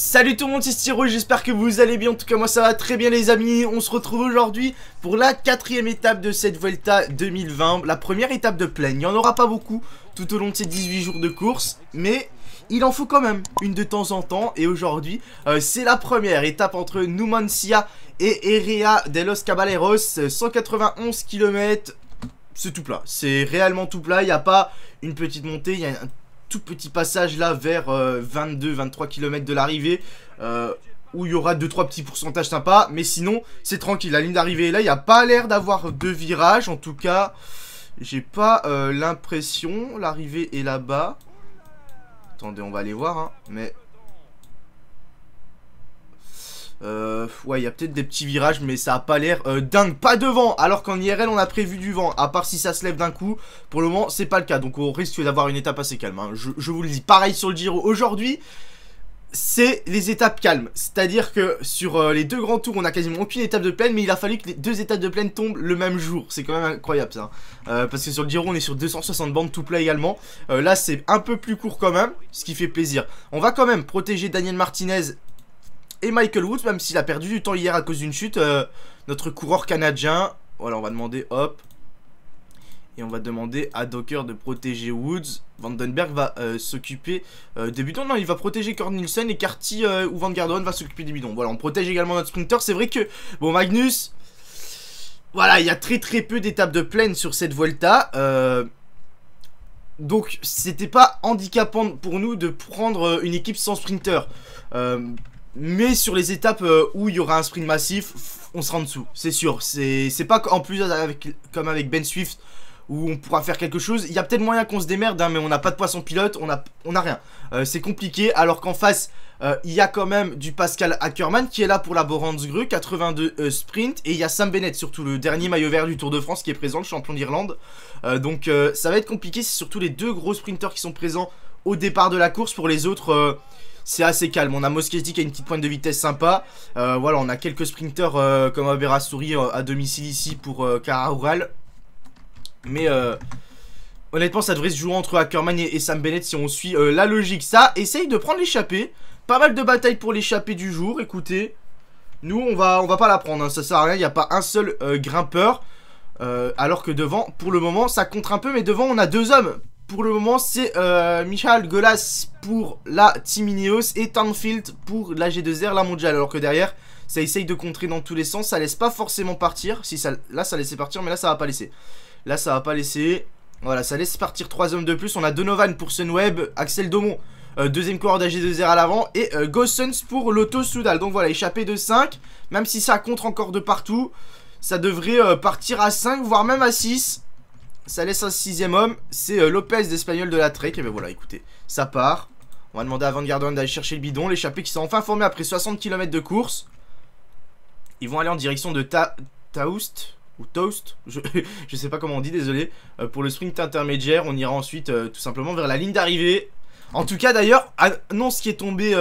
Salut tout le monde, c'est Styro, j'espère que vous allez bien, en tout cas moi ça va très bien les amis, on se retrouve aujourd'hui pour la quatrième étape de cette Vuelta 2020, la première étape de plaine, il n'y en aura pas beaucoup tout au long de ces 18 jours de course, mais il en faut quand même une de temps en temps, et aujourd'hui euh, c'est la première étape entre Numancia et Erea de los Caballeros, 191 km, c'est tout plat, c'est réellement tout plat, il n'y a pas une petite montée, il y a un tout petit passage là vers 22-23 euh, km de l'arrivée euh, où il y aura 2-3 petits pourcentages sympas. Mais sinon, c'est tranquille. La ligne d'arrivée est là. Il n'y a pas l'air d'avoir de virage. En tout cas, j'ai pas euh, l'impression. L'arrivée est là-bas. Attendez, on va aller voir. Hein, mais euh, ouais, il y a peut-être des petits virages, mais ça a pas l'air euh, dingue. Pas de vent, alors qu'en IRL, on a prévu du vent. À part si ça se lève d'un coup, pour le moment, c'est pas le cas. Donc on risque d'avoir une étape assez calme. Hein. Je, vous le dis. Pareil sur le Giro. Aujourd'hui, c'est les étapes calmes. C'est-à-dire que sur euh, les deux grands tours, on a quasiment aucune étape de plaine, mais il a fallu que les deux étapes de plaine tombent le même jour. C'est quand même incroyable ça. Hein. parce que sur le Giro, on est sur 260 bandes tout plat également. là, c'est un peu plus court quand même, ce qui fait plaisir. On va quand même protéger Daniel Martinez et Michael Woods, même s'il a perdu du temps hier à cause d'une chute. Euh, notre coureur canadien. Voilà, on va demander, hop. Et on va demander à Docker de protéger Woods. Vandenberg va euh, s'occuper euh, des bidons. Non, il va protéger Cornelsen et Carty ou Van Garderen va s'occuper des bidons. Voilà, on protège également notre sprinter. C'est vrai que, bon, Magnus, voilà, il y a très très peu d'étapes de plaine sur cette Volta, Euh, donc, c'était pas handicapant pour nous de prendre une équipe sans sprinter. Euh, mais sur les étapes euh, où il y aura un sprint massif, on sera en dessous, c'est sûr. C'est pas en plus avec, comme avec Ben Swift où on pourra faire quelque chose. Il y a peut-être moyen qu'on se démerde, hein, mais on n'a pas de poisson pilote, on n'a on a rien. Euh, c'est compliqué, alors qu'en face, euh, il y a quand même du Pascal Ackermann qui est là pour la Boransgru, 82 sprint, et il y a Sam Bennett, surtout le dernier maillot vert du Tour de France qui est présent, le champion d'Irlande. donc ça va être compliqué, c'est surtout les deux gros sprinters qui sont présents au départ de la course. Pour les autres, c'est assez calme. On a Mosketty qui a une petite pointe de vitesse sympa. Euh, voilà, on a quelques sprinters euh, comme Avera sourire euh, à domicile ici pour euh, Karaural. Mais honnêtement, ça devrait se jouer entre Ackerman et, Sam Bennett si on suit la logique. Ça essaye de prendre l'échappée. Pas mal de batailles pour l'échappée du jour, écoutez. Nous, on va, on va pas la prendre, Ça hein. ça sert à rien, il n'y a pas un seul grimpeur. alors que devant, pour le moment, ça contre un peu, mais devant, on a deux hommes pour le moment, c'est euh, Michal Golas pour la Team et Tanfield pour la G2R, la mondiale. Alors que derrière, ça essaye de contrer dans tous les sens. Ça laisse pas forcément partir. Si ça, là, ça laissait partir, mais là, ça va pas laisser. Là, ça va pas laisser. Voilà, ça laisse partir 3 hommes de plus. On a Donovan pour Sunweb, Axel Domon, euh, deuxième coureur g 2 r à l'avant, et euh, Gossens pour l'Auto Soudal. Donc voilà, échappé de 5. Même si ça contre encore de partout, ça devrait euh, partir à 5, voire même à 6. Ça laisse un sixième homme. C'est euh, Lopez d'Espagnol de la Trek. Et eh ben voilà, écoutez, ça part. On va demander à Van d'aller chercher le bidon. L'échappée qui s'est enfin formée après 60 km de course. Ils vont aller en direction de Ta Taoust ou Toast, je, ne sais pas comment on dit, désolé. Euh, pour le sprint intermédiaire, on ira ensuite euh, tout simplement vers la ligne d'arrivée. En tout cas, d'ailleurs, annonce qui est tombée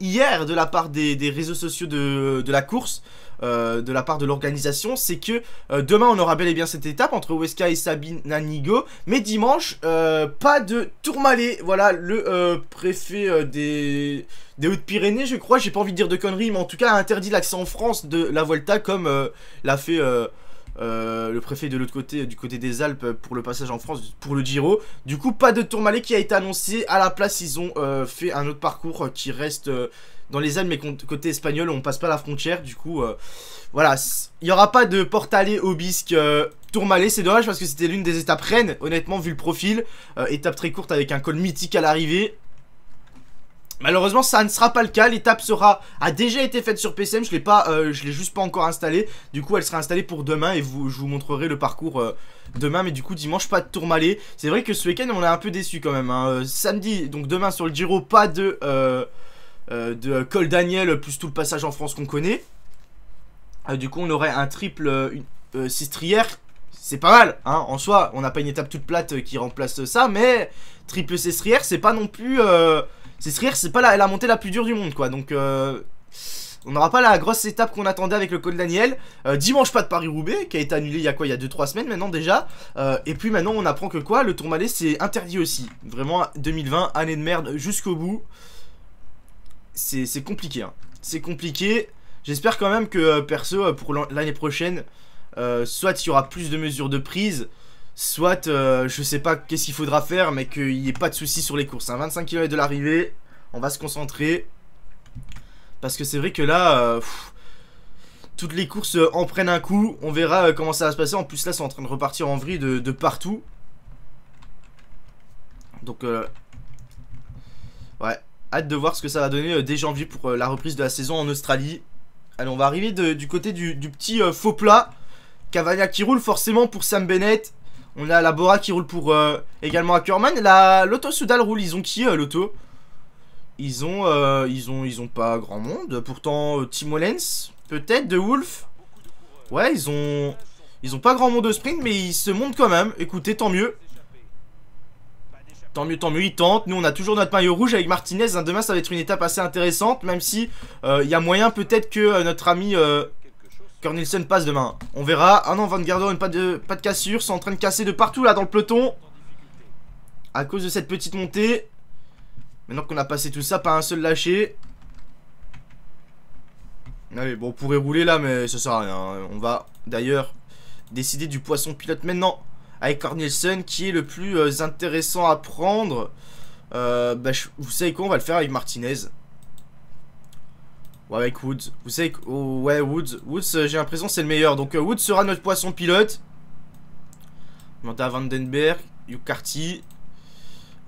hier de la part des, réseaux sociaux de la course. Euh, de la part de l'organisation, c'est que euh, demain on aura bel et bien cette étape entre Weska et Sabine Nanigo mais dimanche, euh, pas de Tourmalet, voilà le préfet des, Hautes-Pyrénées, je crois, j'ai pas envie de dire de conneries, mais en tout cas a interdit l'accès en France de la Volta comme l'a fait... le préfet de l'autre côté, du côté des Alpes, pour le passage en France, pour le Giro. Du coup, pas de Tourmalet qui a été annoncé. À la place, ils ont fait un autre parcours qui reste dans les Alpes, mais côté espagnol, on passe pas la frontière. Du coup, euh, voilà, il y aura pas de porte-allée au bisque euh, Tourmalet. C'est dommage parce que c'était l'une des étapes reines, honnêtement, vu le profil. Euh, étape très courte avec un col mythique à l'arrivée. Malheureusement, ça ne sera pas le cas. L'étape sera a déjà été faite sur PCM. Je l'ai pas, je l'ai juste pas encore installée. Du coup, elle sera installée pour demain et vous, je vous montrerai le parcours demain. Mais du coup, dimanche pas de Tourmalet. C'est vrai que ce week-end, on est un peu déçu quand même. Hein. samedi, donc demain sur le Giro, pas de euh, de Col Daniel plus tout le passage en France qu'on connaît. Euh, du coup, on aurait un triple euh, C'est pas mal, hein. En soi, on n'a pas une étape toute plate qui remplace ça, mais triple sistrière c'est pas non plus. Cestrière c'est pas la, la, montée la plus dure du monde, quoi. Donc, on n'aura pas la grosse étape qu'on attendait avec le col Daniel. dimanche, pas de Paris-Roubaix, qui a été annulé il y a quoi Il y a 2-3 semaines maintenant déjà. et puis maintenant, on apprend que quoi Le Tourmalet, c'est interdit aussi. Vraiment, 2020, année de merde jusqu'au bout c'est compliqué. Hein. C'est compliqué. J'espère quand même que, euh, perso, euh, pour l'année prochaine, euh, soit il y aura plus de mesures de prise, soit je sais pas qu'est-ce qu'il faudra faire, mais qu'il n'y ait pas de soucis sur les courses. 25 hein. km de l'arrivée, on va se concentrer. Parce que c'est vrai que là, toutes les courses en prennent un coup. On verra comment ça va se passer. En plus, là, c'est en train de repartir en vrille de, de partout. Donc, ouais. Hâte de voir ce que ça va donner euh, dès janvier pour euh, la reprise de la saison en Australie. Allez, on va arriver du côté du, petit euh, faux plat. Cavagna qui roule forcément pour Sam Bennett. On a la Bora qui roule pour également Ackerman. La Lotto Soudal roule. Ils ont qui l'auto? Lotto ils ont, ils ont, ils ont pas grand monde. Pourtant Tim Wallens, peut-être de Wolf. Ouais, ils ont, ils ont pas grand monde de sprint, mais ils se montent quand même. Écoutez, tant mieux tant mieux, tant mieux, il tente. Nous, on a toujours notre maillot rouge avec Martinez. Hein, demain, ça va être une étape assez intéressante, même si euh, il y a moyen peut-être que euh, notre ami euh, passe demain. On verra. Ah non, Van Garderen, pas de, pas de cassure. C'est en train de casser de partout là dans le peloton. À cause de cette petite montée. Maintenant qu'on a passé tout ça, pas un seul lâché. Allez, bon, on pourrait rouler là, mais ça sert à rien. On va d'ailleurs décider du poisson pilote maintenant avec Cornelsen qui est le plus euh, intéressant à prendre. Euh, bah, vous savez quoi, on va le faire avec Martinez. Ou avec Woods. Vous savez que... Oh, ouais, Woods. Woods, euh, j'ai l'impression c'est le meilleur. Donc Woods sera notre poisson pilote. On Vandenberg, Yukarty.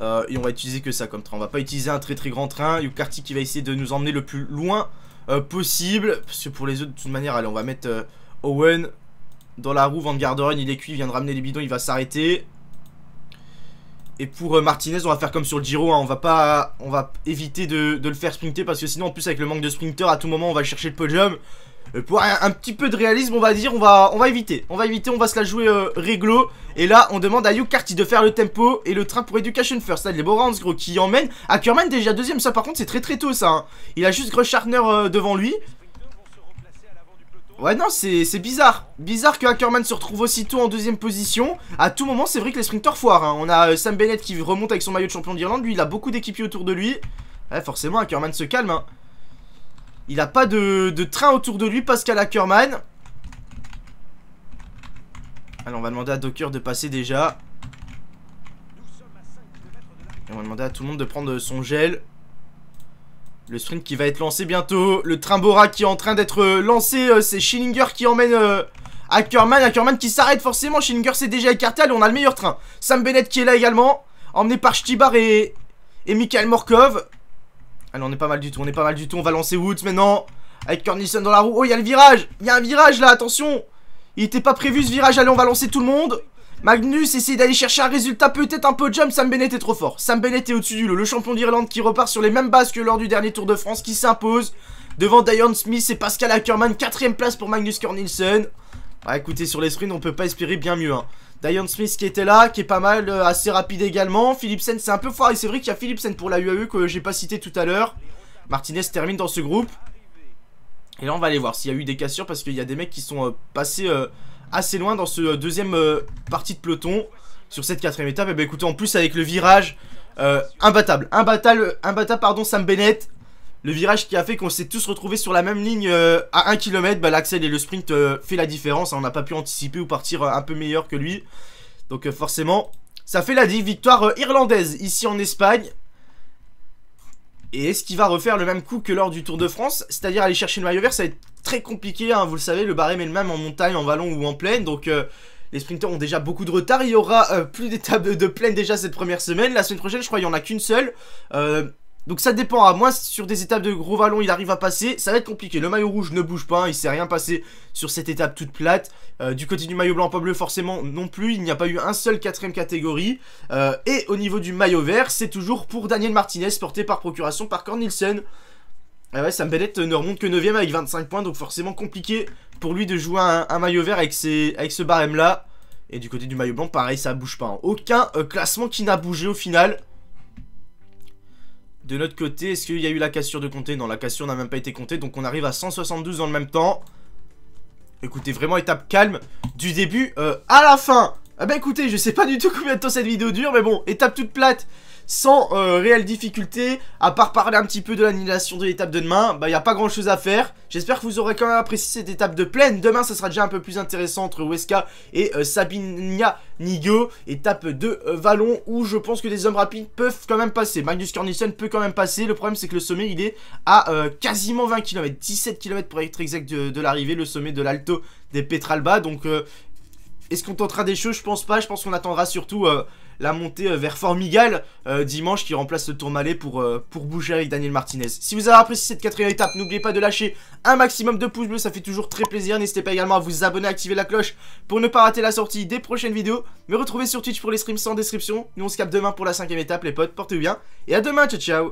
et on va utiliser que ça comme train. On va pas utiliser un très très grand train. Yukarty qui va essayer de nous emmener le plus loin possible. Parce que pour les autres, de toute manière, allez, on va mettre Owen dans la roue. Van il est cuit, il vient de ramener les bidons, il va s'arrêter. Et pour euh, Martinez, on va faire comme sur le Giro, hein. on va pas, on va éviter de, le faire sprinter parce que sinon, en plus avec le manque de sprinter, à tout moment, on va chercher le podium. Euh, pour un, petit peu de réalisme, on va dire, on va, on va éviter, on va éviter, on va se la jouer euh, réglo. Et là, on demande à Hugh de faire le tempo et le train pour Education First. Là, les Borans, gros, qui emmène. Ackerman ah, déjà deuxième, ça par contre, c'est très très tôt ça. Hein. Il a juste Grosschartner devant lui. Ouais, non, c'est bizarre. Bizarre que Ackerman se retrouve aussitôt en deuxième position. À tout moment, c'est vrai que les sprinters foirent. Hein. On a euh, Sam Bennett qui remonte avec son maillot de champion d'Irlande. Lui, il a beaucoup d'équipiers autour de lui. Ouais, forcément, Ackerman se calme. Hein. Il a pas de, train autour de lui, Pascal Ackerman. Allez, on va demander à Docker de passer déjà. on va demander à tout le monde de prendre son gel. Le sprint qui va être lancé bientôt. Le train Bora qui est en train d'être euh, lancé. Euh, c'est Schillinger qui emmène euh, Ackerman. Ackerman qui s'arrête forcément. Schillinger s'est déjà écarté. Allez, on a le meilleur train. Sam Bennett qui est là également. Emmené par Stibar et, et Mikhail Morkov. Allez, on est pas mal du tout. On est pas mal du tout. On va lancer Woods maintenant. Avec Cornison dans la roue. Oh, il y a le virage. Il y a un virage là. Attention. Il était pas prévu ce virage. Allez, on va lancer tout le monde. Magnus essaye d'aller chercher un résultat peut-être un peu de jump, Sam Bennett est trop fort. Sam Bennett est au-dessus du lot, le champion d'Irlande qui repart sur les mêmes bases que lors du dernier Tour de France, qui s'impose devant Diane Smith et Pascal Ackerman, quatrième place pour Magnus Cornelsen. Bah écoutez, sur les sprints, on peut pas espérer bien mieux. Hein. Smith qui était là, qui est pas mal, euh, assez rapide également. Philipsen, c'est un peu fort et c'est vrai qu'il y a Philipsen pour la UAE que j'ai pas cité tout à l'heure. Martinez termine dans ce groupe. Et là, on va aller voir s'il y a eu des cassures parce qu'il y a des mecs qui sont euh, passés... Euh, assez loin dans ce euh, deuxième euh, partie de peloton sur cette quatrième étape. Et eh bah ben, écoutez, en plus avec le virage euh, imbattable, imbattable, imbattable, pardon, Sam Bennett. Le virage qui a fait qu'on s'est tous retrouvés sur la même ligne à 1 km. Bah, et le sprint fait la différence. Hein. on n'a pas pu anticiper ou partir un peu meilleur que lui. Donc forcément, ça fait la victoire irlandaise ici en Espagne. Et est-ce qu'il va refaire le même coup que lors du Tour de France C'est-à-dire aller chercher le maillot vert, ça va être très compliqué, hein. vous le savez, le barème est le même en montagne, en vallon ou en plaine, donc euh, les sprinters ont déjà beaucoup de retard, il y aura euh, plus d'étapes de plaine déjà cette première semaine, la semaine prochaine je crois qu'il n'y en a qu'une seule, euh, donc ça dépend, à moins sur des étapes de gros vallon il arrive à passer, ça va être compliqué. Le maillot rouge ne bouge pas, il il s'est rien passé sur cette étape toute plate. Euh, du côté du maillot blanc, pas bleu forcément non plus, il n'y a pas eu un seul quatrième catégorie. Euh, et au niveau du maillot vert, c'est toujours pour Daniel Martinez, porté par procuration par Cornelsen. Et ah ouais, Sam Bennett ne remonte que 9ème avec 25 points, donc forcément compliqué pour lui de jouer un, maillot vert avec, avec ce barème là. Et du côté du maillot blanc, pareil, ça bouge pas. Hein. Aucun euh, classement qui n'a bougé au final. De notre côté, est-ce qu'il y a eu la cassure de compter Non, la cassure n'a même pas été comptée, donc on arrive à 172 dans le même temps. Écoutez, vraiment étape calme du début euh, à la fin. Ah bah écoutez, je sais pas du tout combien de temps cette vidéo dure, mais bon, étape toute plate sans euh, réelle difficulté, à part parler un petit peu de l'annulation de l'étape de demain, bah il n'y a pas grand chose à faire. J'espère que vous aurez quand même apprécié cette étape de plaine. Demain, ça sera déjà un peu plus intéressant entre Weska et euh, Sabinia Nigo, étape de euh, Vallon, où je pense que des hommes rapides peuvent quand même passer. Magnus Cornelsen peut quand même passer. Le problème, c'est que le sommet, il est à quasiment 20 km, 17 km pour être exact de, de l'arrivée, le sommet de l'Alto des Petralba. Donc, est-ce qu'on tentera des choses Je pense pas. Je pense qu'on attendra surtout euh, la montée euh, vers Formigal euh, dimanche qui remplace le tourmalet pour, pour bouger avec Daniel Martinez. Si vous avez apprécié cette quatrième étape, n'oubliez pas de lâcher un maximum de pouces bleus, ça fait toujours très plaisir. N'hésitez pas également à vous abonner, à activer la cloche pour ne pas rater la sortie des prochaines vidéos. Me retrouver sur Twitch pour les streams sans description. Nous on se capte demain pour la cinquième étape les potes, portez-vous bien. Et à demain, ciao ciao